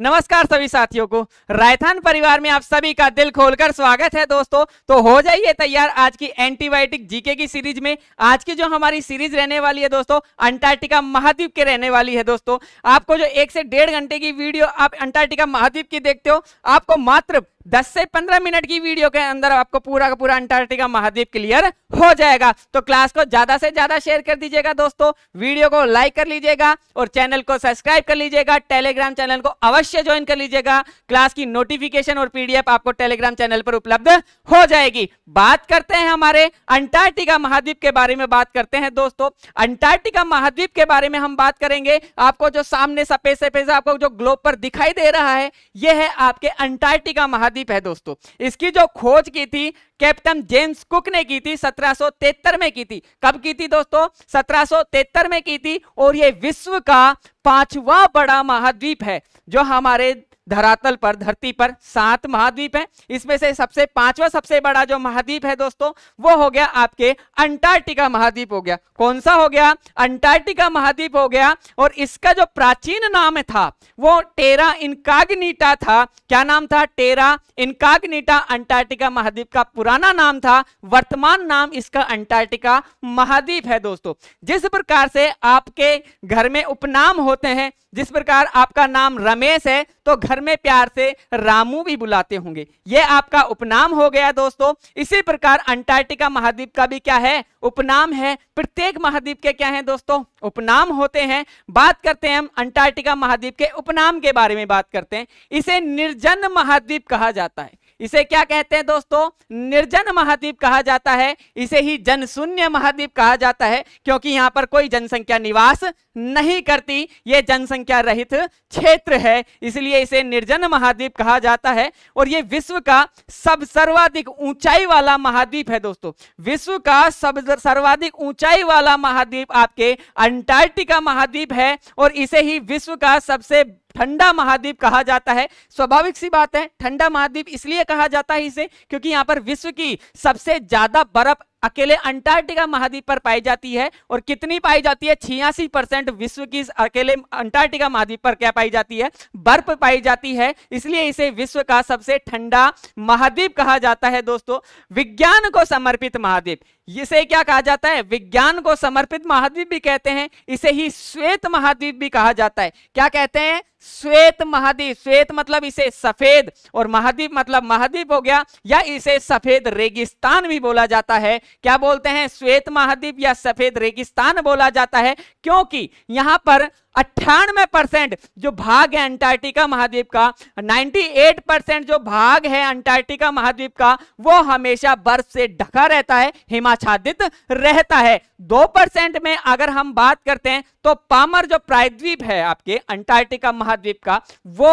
नमस्कार सभी साथियों को रायथान परिवार में आप सभी का दिल खोलकर स्वागत है दोस्तों तो हो जाइए तैयार आज की एंटीबायोटिक जीके की सीरीज में आज की जो हमारी सीरीज रहने वाली है दोस्तों अंटार्कटिका महाद्वीप के रहने वाली है दोस्तों आपको जो एक से डेढ़ घंटे की वीडियो आप अंटार्कटिका महाद्वीप की देखते हो आपको मात्र दस से पंद्रह मिनट की वीडियो के अंदर आपको पूरा का पूरा अंटार्कटिका महाद्वीप क्लियर हो जाएगा तो क्लास को ज्यादा से ज्यादा शेयर कर दीजिएगा दोस्तों वीडियो को लाइक कर लीजिएगा और चैनल को सब्सक्राइब कर लीजिएगा टेलीग्राम चैनल को अवश्य ज्वाइन कर लीजिएगा क्लास की नोटिफिकेशन और पीडीएफ आपको टेलीग्राम चैनल पर उपलब्ध हो जाएगी बात करते हैं हमारे अंटार्कटिका महाद्वीप के बारे में बात करते हैं दोस्तों अंटार्कटिका महाद्वीप के बारे में हम बात करेंगे आपको जो सामने सफेद सफेद आपको जो ग्लोब पर दिखाई दे रहा है यह है आपके अंटार्कटिका महाद्वीप महाद्वीप है दोस्तों इसकी जो खोज की थी कैप्टन जेम्स कुक ने की थी 1773 में की थी कब की थी दोस्तों 1773 में की थी और ये विश्व का पांचवा बड़ा महाद्वीप है जो हमारे धरातल पर धरती पर सात महाद्वीप हैं इसमें से सबसे पांचवा सबसे बड़ा जो महाद्वीप है दोस्तों वो हो गया आपके अंटार्कटिका महाद्वीप हो गया कौन सा हो गया अंटार्कटिका महाद्वीप हो गया और इसका जो प्राचीन नाम था वो टेरा इनकाग्निटा था क्या नाम था टेरा इनकाग्निटा अंटार्कटिका महाद्वीप का पुराना नाम था वर्तमान नाम इसका अंटार्कटिका महाद्वीप है दोस्तों जिस प्रकार से आपके घर में उपनाम होते हैं जिस प्रकार आपका नाम रमेश है तो घर में प्यार से रामू भी बुलाते होंगे ये आपका उपनाम हो गया दोस्तों इसी प्रकार अंटार्कटिका महाद्वीप का भी क्या है उपनाम है प्रत्येक महाद्वीप के क्या है दोस्तों उपनाम होते हैं बात करते हैं हम अंटार्कटिका महाद्वीप के उपनाम के बारे में बात करते हैं इसे निर्जन महाद्वीप कहा जाता है इसे क्या कहते हैं दोस्तों निर्जन महाद्वीप कहा जाता है इसे ही जनशून्य महाद्वीप कहा जाता है क्योंकि यहाँ पर कोई जनसंख्या निवास नहीं करती ये जनसंख्या रहित क्षेत्र है इसलिए इसे निर्जन महाद्वीप कहा जाता है और ये विश्व का सब सर्वाधिक ऊंचाई वाला महाद्वीप है दोस्तों विश्व का सब सर्वाधिक ऊंचाई वाला महाद्वीप आपके अंटार्कटिका महाद्वीप है और इसे ही विश्व का सबसे ठंडा महाद्वीप कहा जाता है स्वाभाविक सी बात है ठंडा महाद्वीप इसलिए कहा जाता है इसे क्योंकि यहाँ पर विश्व की सबसे ज्यादा बर्फ अकेले अंटार्कटिका महाद्वीप पर पाई जाती है और कितनी पाई जाती है छियासी परसेंट विश्व की अकेले अंटार्कटिका महाद्वीप पर क्या पाई जाती है बर्फ पाई जाती है इसलिए इसे विश्व का सबसे ठंडा महाद्वीप कहा जाता है दोस्तों विज्ञान को समर्पित महाद्वीप इसे क्या कहा जाता है विज्ञान को समर्पित महाद्वीप भी कहते हैं इसे ही श्वेत महाद्वीप भी कहा जाता है क्या कहते हैं श्वेत महाद्वीप श्वेत मतलब इसे सफेद और महाद्वीप मतलब महाद्वीप हो गया या इसे सफेद रेगिस्तान भी बोला जाता है क्या बोलते हैं श्वेत महाद्वीप या सफेद रेगिस्तान बोला जाता है क्योंकि यहां पर अट्ठानवे परसेंट जो भाग है अंटार्कटिका महाद्वीप का 98 परसेंट जो भाग है अंटार्कटिका महाद्वीप का वो हमेशा बर्फ से ढका रहता है हिमाच्छादित रहता है दो परसेंट में अगर हम बात करते हैं तो पामर जो प्रायद्वीप है आपके अंटार्कटिका महाद्वीप का वो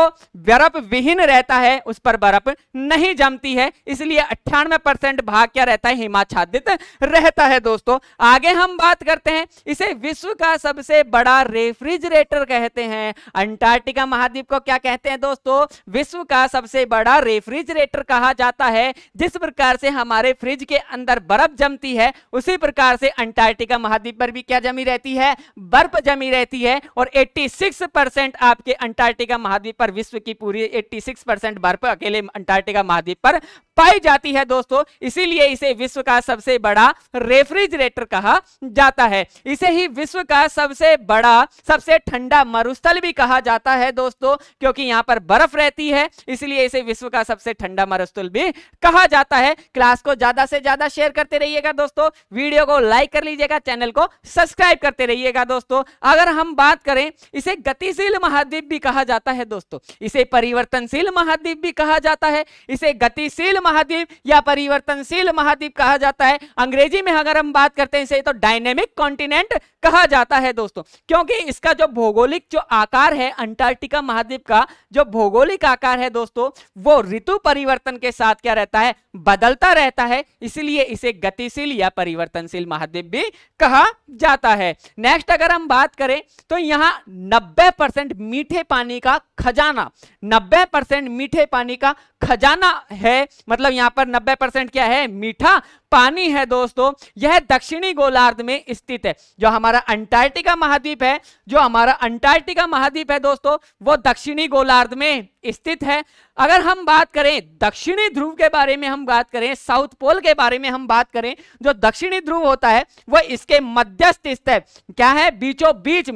बर्फ विहीन रहता है उस पर बर्फ नहीं जमती है इसलिए अट्ठानवे परसेंट भाग क्या रहता है हिमाच्छादित रहता है दोस्तों आगे हम बात करते हैं इसे विश्व का सबसे बड़ा रेफ्रिज रेफ्रिजरेटर कहते हैं अंटार्कटिका महाद्वीप को क्या कहते हैं दोस्तों विश्व का सबसे बड़ा रेफ्रिजरेटर कहा जाता है जिस प्रकार से हमारे फ्रिज के अंदर बर्फ जमती है उसी प्रकार से अंटार्कटिका महाद्वीप पर भी क्या जमी रहती है बर्फ जमी रहती है और 86 आपके अंटार्कटिका महाद्वीप पर विश्व की पूरी 86 परसेंट बर्फ अकेले अंटार्कटिका महाद्वीप पर पाई जाती है दोस्तों इसीलिए इसे विश्व का सबसे बड़ा रेफ्रिजरेटर कहा जाता है इसे ही विश्व का सबसे बड़ा सबसे ठंडा मरुस्थल भी कहा जाता है दोस्तों क्योंकि यहां पर बर्फ रहती है इसलिए इसे विश्व का सबसे ठंडा मरुस्थल भी कहा जाता है क्लास को ज्यादा से ज्यादा शेयर करते रहिएगा दोस्तों वीडियो को लाइक कर लीजिएगा चैनल को सब्सक्राइब करते रहिएगा दोस्तों अगर हम बात करें इसे गतिशील महाद्वीप भी कहा जाता है दोस्तों इसे परिवर्तनशील महाद्वीप भी कहा जाता है इसे गतिशील महाद्वीप या परिवर्तनशील महाद्वीप कहा जाता है अंग्रेजी में अगर हम बात करते हैं इसे तो डायनेमिक कॉन्टिनेंट कहा जाता है दोस्तों क्योंकि इसका जो मतलब भौगोलिक जो आकार है अंटार्कटिका महाद्वीप का जो भौगोलिक आकार है दोस्तों वो ऋतु परिवर्तन के साथ क्या रहता है बदलता रहता है इसलिए इसे गतिशील या परिवर्तनशील महाद्वीप भी कहा जाता है नेक्स्ट अगर हम बात करें तो यहाँ नब्बे परसेंट मीठे पानी का खजाना नब्बे परसेंट मीठे पानी का खजाना है मतलब यहाँ पर नब्बे परसेंट क्या है मीठा पानी है दोस्तों यह दक्षिणी गोलार्ध में स्थित है जो हमारा अंटार्कटिका महाद्वीप है जो हमारा हमारा अंटार्कटिका महाद्वीप है दोस्तों वो दक्षिणी गोलार्ध में स्थित है अगर हम बात करें दक्षिणी ध्रुव के बारे में हम बात करें साउथ पोल के बारे में हम बात करें जो दक्षिणी ध्रुव होता है वह इसके मध्यस्थ स्थित है क्या है बीचों बीच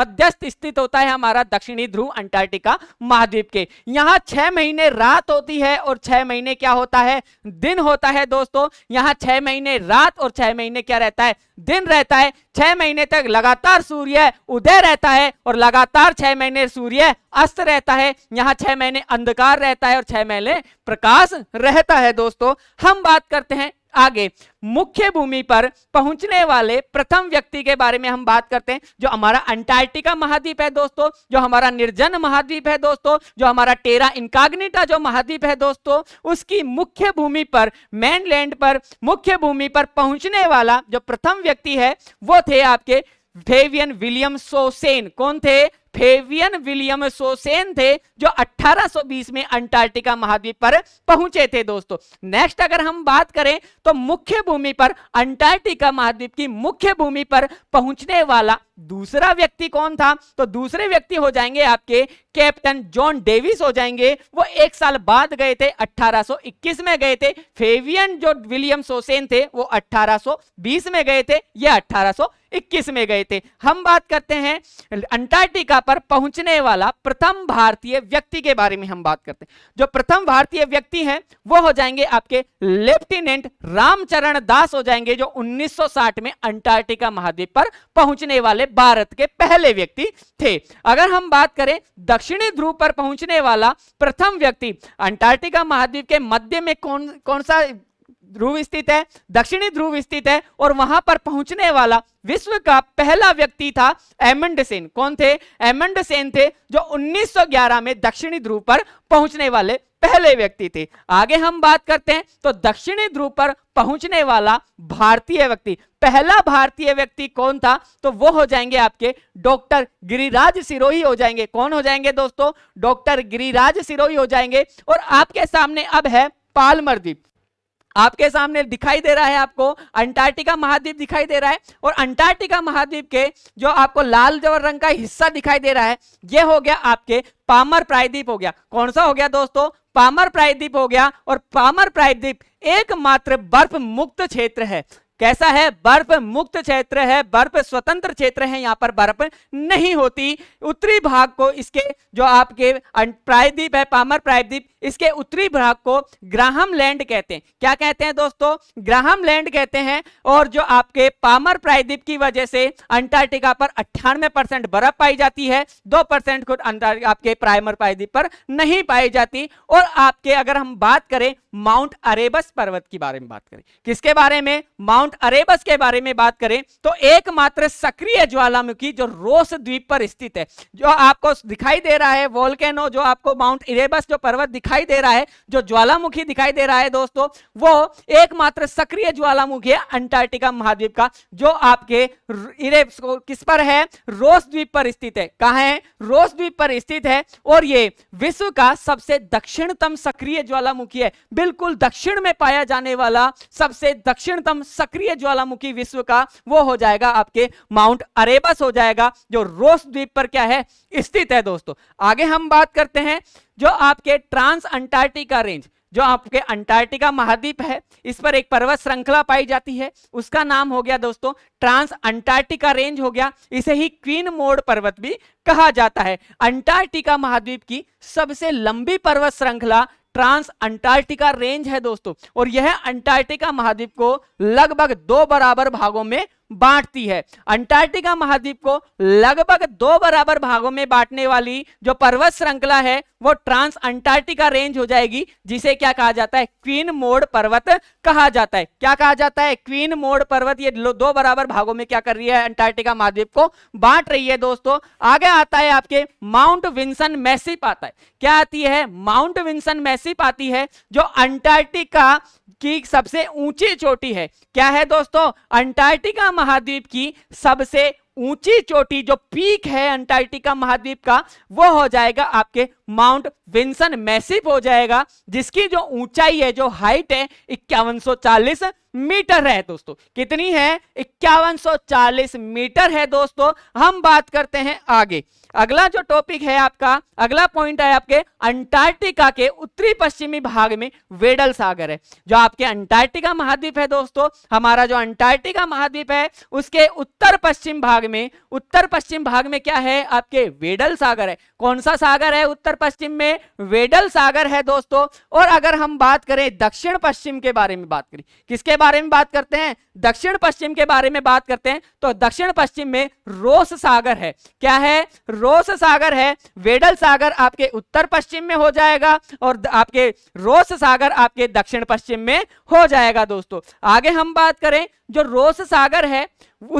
मध्यस्थ स्थित होता है हमारा दक्षिणी ध्रुव अंटार्कटिका महाद्वीप के यहाँ छह महीने रात होती है और छह महीने क्या होता है दिन होता है दोस्तों यहाँ छह महीने रात और छह महीने क्या रहता है दिन रहता है छह महीने तक लगातार सूर्य उदय रहता है और लगातार छह महीने सूर्य अस्त रहता है यहाँ छह महीने अंधकार रहता है और छह महीने प्रकाश रहता है दोस्तों हम बात करते हैं आगे मुख्य भूमि पर पहुंचने वाले प्रथम व्यक्ति के बारे में हम बात करते हैं जो हमारा अंटार्कटिका महाद्वीप है दोस्तों जो हमारा निर्जन महाद्वीप है दोस्तों जो हमारा टेरा इनकाग्निटा जो महाद्वीप है दोस्तों उसकी मुख्य भूमि पर मेनलैंड पर मुख्य भूमि पर पहुंचने वाला जो प्रथम व्यक्ति है वो थे आपके फेवियन विलियम सोसेन कौन थे फेवियन विलियम सोसेन थे जो 1820 में अंटार्कटिका महाद्वीप पर पहुंचे थे दोस्तों नेक्स्ट अगर हम बात करें तो मुख्य भूमि पर अंटार्कटिका महाद्वीप की मुख्य भूमि पर पहुंचने वाला दूसरा व्यक्ति कौन था तो दूसरे व्यक्ति हो जाएंगे आपके कैप्टन जॉन डेविस हो जाएंगे वो एक साल बाद गए थे 1821 में गए थे फेवियन जो विलियम सोसेन थे वो 1820 में गए थे या 1821 में गए थे हम बात करते हैं अंटार्कटिका पर पहुंचने वाला प्रथम भारतीय व्यक्ति के बारे में हम बात करते हैं जो प्रथम भारतीय व्यक्ति हैं वो हो जाएंगे आपके लेफ्टिनेंट रामचरण दास हो जाएंगे जो 1960 में अंटार्कटिका महाद्वीप पर पहुंचने वाले भारत के पहले व्यक्ति थे अगर हम बात करें दक्षिणी ध्रुव पर पहुंचने वाला प्रथम व्यक्ति अंटार्कटिका महाद्वीप के मध्य में कौन कौन सा ध्रुव स्थित है दक्षिणी ध्रुव स्थित है और वहां पर पहुंचने वाला विश्व का पहला व्यक्ति था एमंड सेन कौन थे एमंड सेन थे जो 1911 में दक्षिणी ध्रुव पर पहुंचने वाले पहले व्यक्ति थे आगे हम बात करते हैं तो दक्षिणी ध्रुव पर पहुंचने वाला भारतीय व्यक्ति पहला भारतीय व्यक्ति कौन था तो वो हो जाएंगे आपके डॉक्टर गिरिराज सिरोही हो जाएंगे कौन हो जाएंगे दोस्तों डॉक्टर गिरिराज सिरोही हो जाएंगे और आपके सामने अब है पालमर द्वीप आपके सामने दिखाई दे रहा है आपको अंटार्कटिका महाद्वीप दिखाई दे रहा है और अंटार्कटिका महाद्वीप के जो आपको लाल जवर रंग का हिस्सा दिखाई दे रहा है ये हो गया आपके पामर प्रायद्वीप हो गया कौन सा हो गया दोस्तों पामर प्रायद्वीप हो गया और पामर प्रायद्वीप एकमात्र बर्फ मुक्त क्षेत्र है कैसा है बर्फ मुक्त क्षेत्र है बर्फ स्वतंत्र क्षेत्र है यहाँ पर बर्फ नहीं होती उत्तरी भाग को इसके जो आपके अं- प्रायद्वीप है पामर प्रायद्वीप इसके उत्तरी भाग को ग्राहम लैंड कहते हैं क्या कहते हैं दोस्तों ग्राहम लैंड कहते हैं और जो आपके पामर प्रायद्वीप की वजह से अंटार्कटिका पर अट्ठानवे परसेंट बर्फ पाई जाती है दो परसेंट खुद आपके प्राइमर प्रायद्वीप पर नहीं पाई जाती और आपके अगर हम बात करें माउंट अरेबस पर्वत की बारे में बात करें किसके बारे में माउंट अरेबस के बारे में बात करें तो एकमात्र सक्रिय ज्वालामुखी जो रोस द्वीप पर स्थित है जो आपको दिखाई दे रहा है वोल्केनो जो आपको माउंट अरेबस जो पर्वत दिखाई दिखाई दे रहा है जो ज्वालामुखी दिखाई दे रहा है दोस्तों वो एकमात्र सक्रिय ज्वालामुखी है अंटार्कटिका महाद्वीप का जो आपके इरेप्स को किस पर है रोस द्वीप पर स्थित है कहा है रोस द्वीप पर स्थित है और ये विश्व का सबसे दक्षिणतम सक्रिय ज्वालामुखी है बिल्कुल दक्षिण में पाया जाने वाला सबसे दक्षिणतम सक्रिय ज्वालामुखी विश्व का वो हो जाएगा आपके माउंट अरेबस हो जाएगा जो रोस द्वीप पर क्या है स्थित है दोस्तों आगे हम बात करते हैं जो आपके ट्रांस अंटार्क्टिका रेंज जो आपके अंटार्कटिका महाद्वीप है इस पर एक पर्वत श्रृंखला पाई जाती है उसका नाम हो गया दोस्तों ट्रांस अंटार्कटिका रेंज हो गया इसे ही क्वीन मोड पर्वत भी कहा जाता है अंटार्कटिका महाद्वीप की सबसे लंबी पर्वत श्रृंखला ट्रांस अंटार्कटिका रेंज है दोस्तों और यह अंटार्कटिका महाद्वीप को लगभग दो बराबर भागों में बांटती है अंटार्कटिका महाद्वीप को लगभग दो बराबर भागों में बांटने वाली जो पर्वत श्रृंखला है वो ट्रांस अंटार्कटिका रेंज हो जाएगी जिसे क्या कहा जाता है क्वीन मोड पर्वत कहा जाता है क्या कहा जाता है क्वीन मोड पर्वत ये दो बराबर भागों में क्या कर रही है अंटार्कटिका महाद्वीप को बांट रही है दोस्तों आगे आता है आपके माउंट विंसन मैसिप आता है क्या आती है माउंट विंसन मैसिप आती है जो अंटार्कटिका की सबसे ऊंची चोटी है क्या है दोस्तों अंटार्कटिका महाद्वीप की सबसे ऊंची चोटी जो पीक है अंटार्कटिका महाद्वीप का वो हो जाएगा आपके माउंट विंसन मैसिप हो जाएगा जिसकी जो ऊंचाई है जो हाइट है इक्यावन मीटर है दोस्तों कितनी है इक्यावन मीटर है दोस्तों हम बात करते हैं आगे अगला जो टॉपिक है आपका अगला पॉइंट है आपके अंटार्कटिका के उत्तरी पश्चिमी भाग में वेडल सागर है जो आपके अंटार्कटिका महाद्वीप है दोस्तों हमारा जो अंटार्कटिका महाद्वीप है उसके उत्तर पश्चिम भाग में उत्तर पश्चिम भाग में क्या है आपके वेडल सागर है कौन सा सागर है उत्तर पश्चिम में वेडल सागर है दोस्तों और अगर हम बात करें दक्षिण पश्चिम के बारे में बात करें किसके बारे बारे में बात करते हैं दक्षिण पश्चिम के बारे में बात करते हैं तो दक्षिण पश्चिम में रोस सागर है क्या है रोस सागर है वेडल सागर आपके उत्तर पश्चिम में हो जाएगा और आपके रोस सागर आपके दक्षिण पश्चिम में हो जाएगा दोस्तों आगे हम बात करें जो रोस सागर है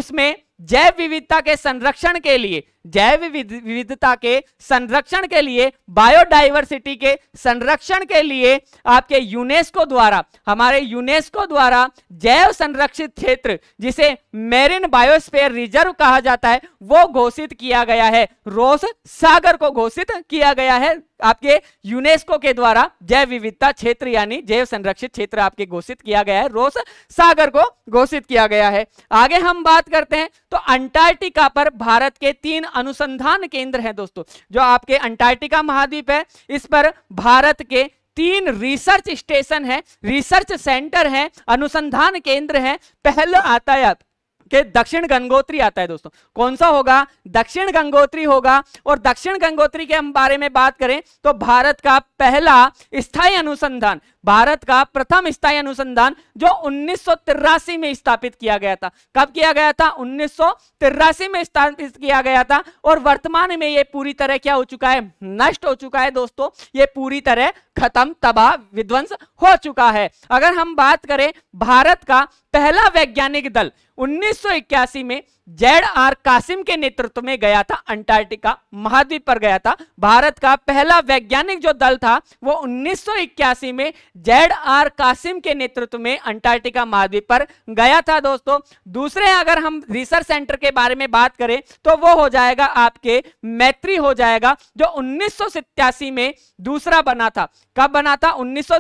उसमें जैव विविधता के संरक्षण के लिए जैव विविधता के संरक्षण के लिए बायोडाइवर्सिटी के संरक्षण के लिए आपके यूनेस्को द्वारा हमारे यूनेस्को द्वारा जैव संरक्षित क्षेत्र जिसे मेरिन बायोस्फेयर रिजर्व कहा जाता है वो घोषित किया गया है रोस सागर को घोषित किया गया है आपके यूनेस्को के द्वारा जैव विविधता क्षेत्र यानी जैव संरक्षित क्षेत्र आपके घोषित किया गया है रोस सागर को घोषित किया गया है आगे हम बात करते हैं तो अंटार्कटिका पर भारत के तीन अनुसंधान केंद्र है दोस्तों जो आपके अंटार्कटिका महाद्वीप है इस पर भारत के तीन रिसर्च स्टेशन है रिसर्च सेंटर है अनुसंधान केंद्र है पहला आता है के दक्षिण गंगोत्री आता है दोस्तों कौन सा होगा दक्षिण गंगोत्री होगा और दक्षिण गंगोत्री के हम बारे में बात करें तो भारत का पहला स्थायी अनुसंधान भारत का प्रथम स्थायी अनुसंधान जो उन्नीस में स्थापित किया गया था कब किया गया था उन्नीस में स्थापित किया गया था और वर्तमान में यह पूरी तरह क्या हो चुका है नष्ट हो चुका है दोस्तों ये पूरी तरह खत्म तबाह विध्वंस हो चुका है अगर हम बात करें भारत का पहला वैज्ञानिक दल 1981 में जेड आर कासिम के नेतृत्व में गया था अंटार्कटिका महाद्वीप पर गया था भारत का पहला वैज्ञानिक जो दल था वो 1981 में जेड आर कासिम के नेतृत्व में अंटार्कटिका महाद्वीप पर गया था दोस्तों दूसरे अगर हम रिसर्च सेंटर के बारे में बात करें तो वो हो जाएगा आपके मैत्री हो जाएगा जो उन्नीस में दूसरा बना था कब बना था उन्नीस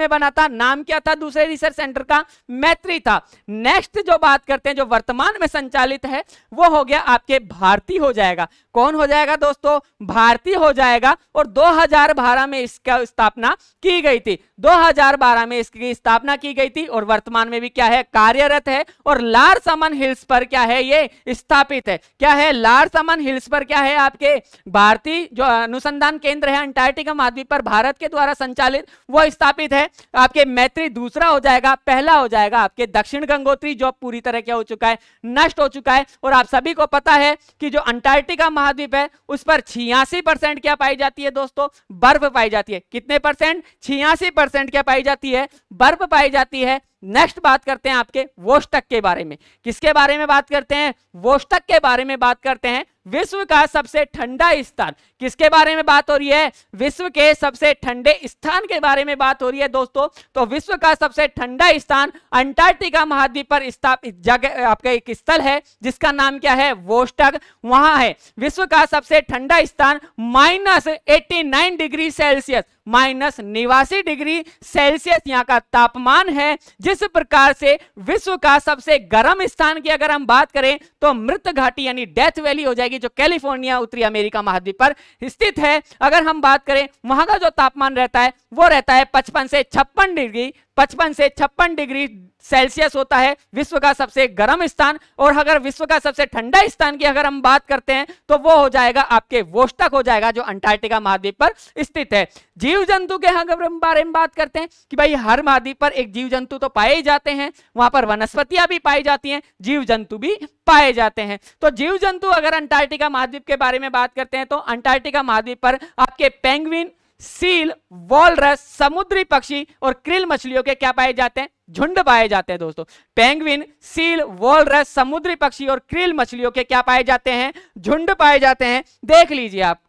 में बना था नाम क्या था दूसरे रिसर्च सेंटर का मैत्री था नेक्स्ट जो बात करते हैं जो वर्तमान में संचालित है वो हो गया आपके भारतीय हो जाएगा कौन हो जाएगा दोस्तों भारती हो जाएगा और 2012 में इसका स्थापना की गई थी 2012 में इसकी स्थापना की गई थी और वर्तमान में भी क्या है कार्यरत है और लार समन हिल्स पर क्या है ये स्थापित है क्या है लार समन हिल्स पर क्या है आपके भारतीय जो अनुसंधान केंद्र है अंटार्कटिका महाद्वीप पर भारत के द्वारा संचालित वो स्थापित है आपके मैत्री दूसरा हो जाएगा पहला हो जाएगा आपके दक्षिण गंगोत्री जो पूरी तरह क्या हो चुका है नष्ट हो चुका है है और आप सभी को पता है कि जो अंटार्कटिका महाद्वीप है उस पर छियासी परसेंट क्या पाई जाती है दोस्तों बर्फ पाई जाती है कितने परसेंट छियासी परसेंट क्या पाई जाती है बर्फ पाई जाती है नेक्स्ट बात करते हैं आपके वोस्टक के बारे में किसके बारे में बात करते हैं वोस्टक के बारे में बात करते हैं विश्व का सबसे ठंडा स्थान किसके बारे में बात हो रही है विश्व के सबसे ठंडे स्थान के बारे में बात हो रही है दोस्तों तो विश्व का सबसे ठंडा स्थान अंटार्कटिका महाद्वीप पर स्थापित जगह आपका एक स्थल है जिसका नाम क्या है वोस्टग वहां है विश्व का सबसे ठंडा स्थान minus eighty degree Celsius minus निवासी डिग्री सेल्सियस यहाँ का तापमान है जिस प्रकार से विश्व का सबसे गर्म स्थान की अगर हम बात करें तो मृत घाटी यानी डेथ वैली हो जाएगी जो कैलिफोर्निया उत्तरी अमेरिका महाद्वीप पर स्थित है अगर हम बात करें वहां का जो तापमान रहता है वो रहता है पचपन से छप्पन डिग्री पचपन से छप्पन डिग्री सेल्सियस होता है विश्व का सबसे गर्म स्थान और अगर विश्व का सबसे ठंडा स्थान की अगर हम बात करते हैं तो वो हो जाएगा आपके वोस्टक हो जाएगा जो अंटार्कटिका महाद्वीप पर स्थित है जीव जंतु के अगर हम बारे में बात करते हैं कि भाई हर महाद्वीप पर एक जीव जंतु तो पाए ही जाते हैं वहां पर वनस्पतियां भी पाई जाती हैं जीव जंतु भी पाए जाते हैं तो जीव जंतु अगर अंटार्कटिका महाद्वीप के बारे में बात करते हैं तो अंटार्कटिका महाद्वीप पर आपके पेंगविन सील वॉलरस समुद्री पक्षी और क्रिल मछलियों के क्या पाए जाते हैं झुंड पाए जाते हैं दोस्तों पेंगुइन सील वॉलरस समुद्री पक्षी और क्रिल मछलियों के क्या पाए जाते हैं झुंड पाए जाते हैं देख लीजिए आप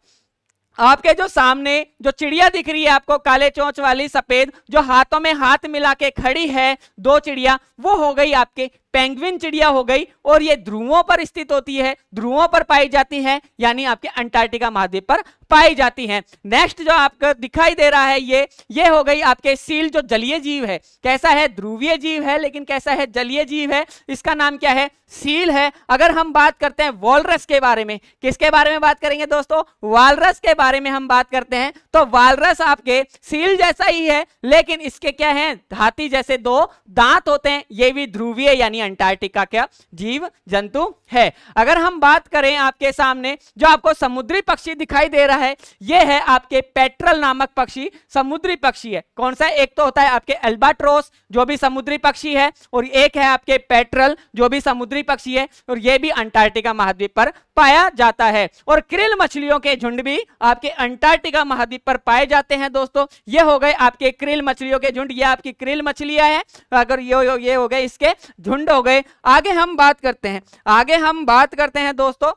आपके जो सामने जो चिड़िया दिख रही है आपको काले चोंच वाली सफेद जो हाथों में हाथ मिला के खड़ी है दो चिड़िया वो हो गई आपके पेंगुइन चिड़िया हो गई और ये ध्रुवों पर स्थित होती है ध्रुवों पर पाई जाती है यानी आपके अंटार्कटिका महाद्वीप पर पाई जाती हैं नेक्स्ट जो आपको दिखाई दे रहा है ये ये हो गई आपके सील जो जलीय जीव है कैसा है ध्रुवीय जीव है लेकिन कैसा है जलीय जीव है इसका नाम क्या है सील है अगर हम बात करते हैं वॉलरस के बारे में किसके बारे में बात करेंगे दोस्तों वालरस के बारे में हम बात करते हैं तो वालरस आपके सील जैसा ही है लेकिन इसके क्या है हाथी जैसे दो दांत होते हैं ये भी ध्रुवीय यानी यानी अंटार्कटिक का क्या जीव जंतु है अगर हम बात करें आपके सामने जो आपको समुद्री पक्षी दिखाई दे रहा है ये है आपके पेट्रल नामक पक्षी समुद्री पक्षी है कौन सा एक तो होता है आपके एल्बाट्रोस जो भी समुद्री पक्षी है और एक है आपके पेट्रल जो भी समुद्री पक्षी है और ये भी अंटार्कटिका महाद्वीप पर पाया जाता है और क्रिल मछलियों के झुंड भी आपके अंटार्कटिका महाद्वीप पर पाए जाते हैं दोस्तों ये हो गए आपके क्रिल मछलियों के झुंड ये आपकी क्रिल मछलियां हैं अगर ये ये हो गए इसके झुंड हो गए आगे हम बात करते हैं आगे हम बात करते हैं दोस्तों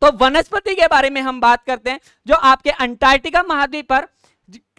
तो वनस्पति के बारे में हम बात करते हैं जो आपके अंटार्कटिका महाद्वीप पर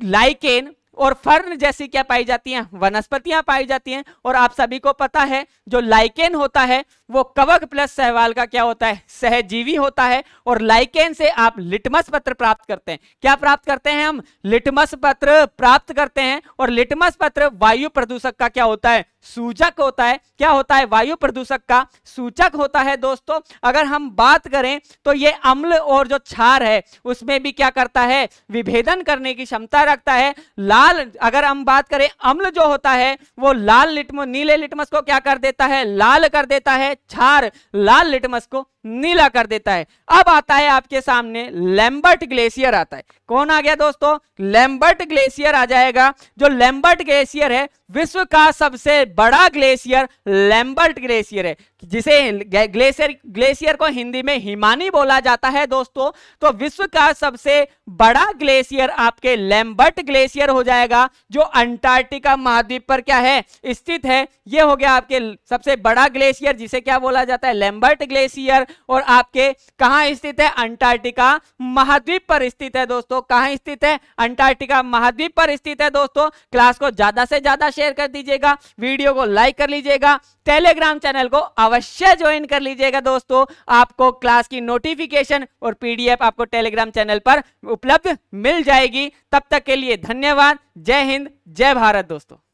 लाइकेन और फर्न जैसी क्या पाई जाती हैं वनस्पतियां पाई जाती हैं और आप सभी को पता है जो लाइकेन होता है वो कवक प्लस सहवाल का क्या होता है सहजीवी होता है और लाइकेन से आप लिटमस पत्र प्राप्त करते हैं क्या प्राप्त करते हैं हम लिटमस पत्र प्राप्त करते हैं और लिटमस पत्र वायु प्रदूषक का क्या होता है सूचक होता है क्या होता है वायु प्रदूषक का सूचक होता है दोस्तों अगर हम बात करें तो ये अम्ल और जो क्षार है उसमें भी क्या करता है विभेदन करने की क्षमता रखता है लाल लाल अगर हम बात करें अम्ल जो होता है वो लाल लिटम नीले लिटमस को क्या कर देता है लाल कर देता है छार लाल लिटमस को नीला कर देता है अब आता है आपके सामने लैम्बर्ट ग्लेशियर आता है कौन आ गया दोस्तों लैम्बर्ट ग्लेशियर आ जाएगा जो लैम्बर्ट ग्लेशियर है विश्व का सबसे बड़ा ग्लेशियर लैम्बर्ट ग्लेशियर है जिसे ग्लेशियर ग्लेशियर को हिंदी में हिमानी बोला जाता है दोस्तों तो विश्व का सबसे बड़ा ग्लेशियर आपके लैम्बर्ट ग्लेशियर हो जाएगा जो अंटार्कटिका महाद्वीप पर क्या है स्थित है ये हो गया आपके सबसे बड़ा ग्लेशियर जिसे क्या बोला जाता है लैम्बर्ट ग्लेशियर और आपके कहाँ स्थित है अंटार्कटिका महाद्वीप पर स्थित है दोस्तों कहाँ स्थित है अंटार्कटिका महाद्वीप पर स्थित है दोस्तों क्लास को ज्यादा से ज्यादा शेयर कर दीजिएगा वीडियो को लाइक कर लीजिएगा टेलीग्राम चैनल को अवश्य अवश्य ज्वाइन कर लीजिएगा दोस्तों आपको क्लास की नोटिफिकेशन और पीडीएफ आपको टेलीग्राम चैनल पर उपलब्ध मिल जाएगी तब तक के लिए धन्यवाद जय हिंद जय भारत दोस्तों